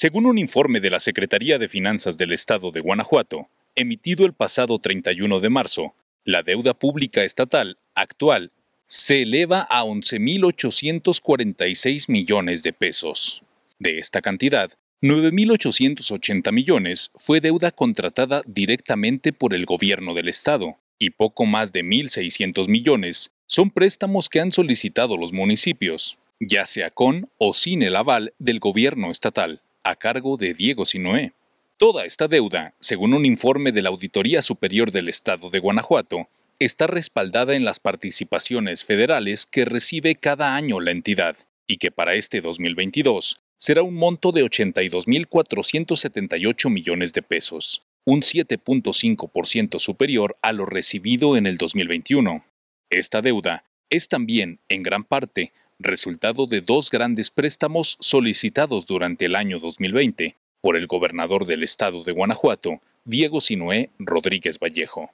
Según un informe de la Secretaría de Finanzas del Estado de Guanajuato, emitido el pasado 31 de marzo, la deuda pública estatal actual se eleva a 11.846 millones de pesos. De esta cantidad, 9.880 millones fue deuda contratada directamente por el gobierno del Estado y poco más de 1.600 millones son préstamos que han solicitado los municipios, ya sea con o sin el aval del gobierno estatal a cargo de Diego Sinoé. Toda esta deuda, según un informe de la Auditoría Superior del Estado de Guanajuato, está respaldada en las participaciones federales que recibe cada año la entidad y que para este 2022 será un monto de 82.478 millones de pesos, un 7.5% superior a lo recibido en el 2021. Esta deuda es también, en gran parte, resultado de dos grandes préstamos solicitados durante el año 2020 por el gobernador del estado de Guanajuato, Diego Sinué Rodríguez Vallejo.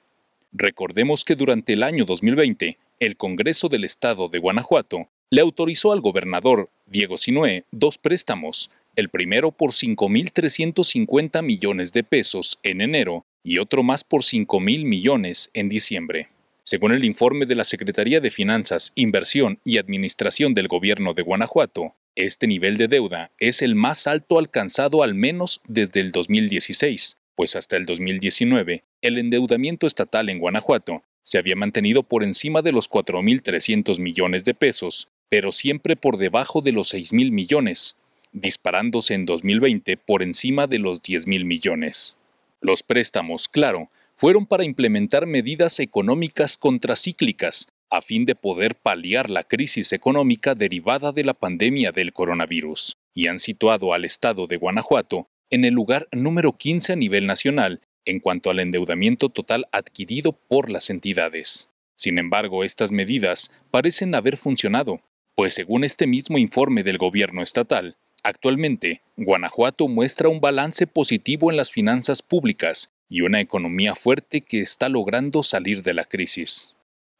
Recordemos que durante el año 2020, el Congreso del Estado de Guanajuato le autorizó al gobernador Diego Sinué dos préstamos, el primero por 5.350 millones de pesos en enero y otro más por 5.000 millones en diciembre. Según el informe de la Secretaría de Finanzas, Inversión y Administración del Gobierno de Guanajuato, este nivel de deuda es el más alto alcanzado al menos desde el 2016, pues hasta el 2019 el endeudamiento estatal en Guanajuato se había mantenido por encima de los 4.300 millones de pesos, pero siempre por debajo de los 6.000 millones, disparándose en 2020 por encima de los 10.000 millones. Los préstamos, claro, fueron para implementar medidas económicas contracíclicas a fin de poder paliar la crisis económica derivada de la pandemia del coronavirus, y han situado al estado de Guanajuato en el lugar número 15 a nivel nacional en cuanto al endeudamiento total adquirido por las entidades. Sin embargo, estas medidas parecen haber funcionado, pues según este mismo informe del gobierno estatal, actualmente Guanajuato muestra un balance positivo en las finanzas públicas y una economía fuerte que está logrando salir de la crisis.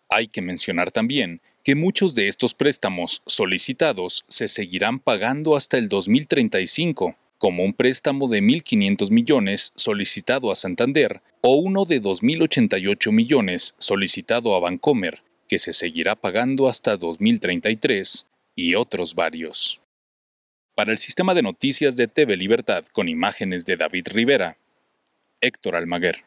Hay que mencionar también que muchos de estos préstamos solicitados se seguirán pagando hasta el 2035, como un préstamo de 1.500 millones solicitado a Santander o uno de 2.088 millones solicitado a Bancomer, que se seguirá pagando hasta 2033, y otros varios. Para el sistema de noticias de TV Libertad con imágenes de David Rivera, Héctor Almaguer